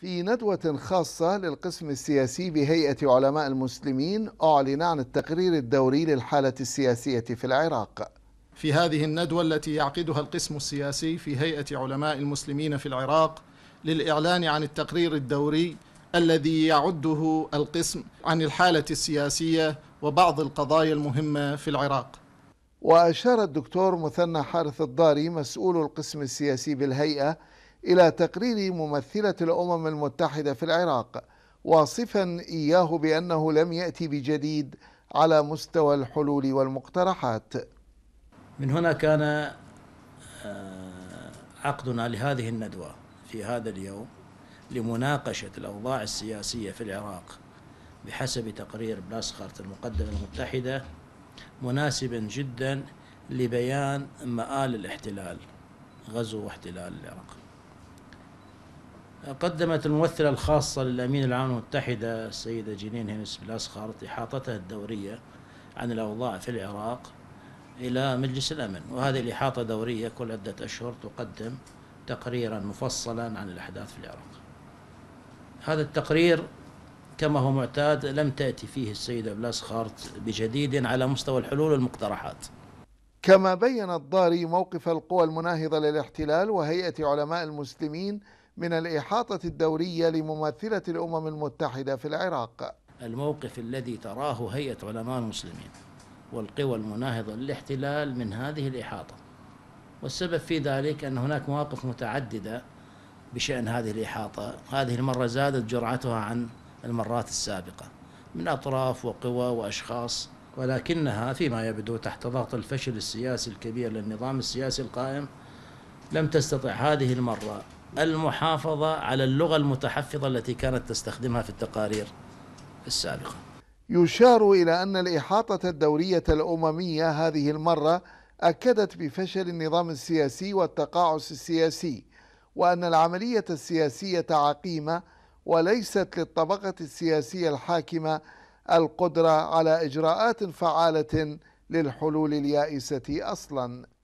في ندوة خاصة للقسم السياسي بهيئة علماء المسلمين أعلن عن التقرير الدوري للحالة السياسية في العراق في هذه الندوة التي يعقدها القسم السياسي في هيئة علماء المسلمين في العراق للإعلان عن التقرير الدوري الذي يعده القسم عن الحالة السياسية وبعض القضايا المهمة في العراق وأشار الدكتور مثنى حارث الضاري مسؤول القسم السياسي بالهيئة إلى تقرير ممثلة الأمم المتحدة في العراق واصفا إياه بأنه لم يأتي بجديد على مستوى الحلول والمقترحات من هنا كان آه، عقدنا لهذه الندوة في هذا اليوم لمناقشة الأوضاع السياسية في العراق بحسب تقرير بلاسخارت المقدمة المتحدة مناسبا جدا لبيان مآل الاحتلال غزو واحتلال العراق قدمت الممثلة الخاصة للأمين العام المتحدة السيدة جنين هينس بالأسخرط إحاطتها الدورية عن الأوضاع في العراق إلى مجلس الأمن وهذه الإحاطة دورية كل عدة أشهر تقدم تقريرا مفصلا عن الأحداث في العراق هذا التقرير كما هو معتاد لم تأتي فيه السيدة بلاس بجديد على مستوى الحلول والمقترحات كما بين الضاري موقف القوى المناهضة للاحتلال وهيئة علماء المسلمين من الإحاطة الدورية لممثلة الأمم المتحدة في العراق الموقف الذي تراه هيئة علماء المسلمين والقوى المناهضة للاحتلال من هذه الإحاطة والسبب في ذلك أن هناك مواقف متعددة بشأن هذه الإحاطة هذه المرة زادت جرعتها عن المرات السابقة من أطراف وقوى وأشخاص ولكنها فيما يبدو تحت ضغط الفشل السياسي الكبير للنظام السياسي القائم لم تستطع هذه المرة المحافظة على اللغة المتحفظة التي كانت تستخدمها في التقارير السابقة يشار إلى أن الإحاطة الدورية الأممية هذه المرة أكدت بفشل النظام السياسي والتقاعس السياسي وأن العملية السياسية عقيمة وليست للطبقة السياسية الحاكمة القدرة على إجراءات فعالة للحلول اليائسة أصلاً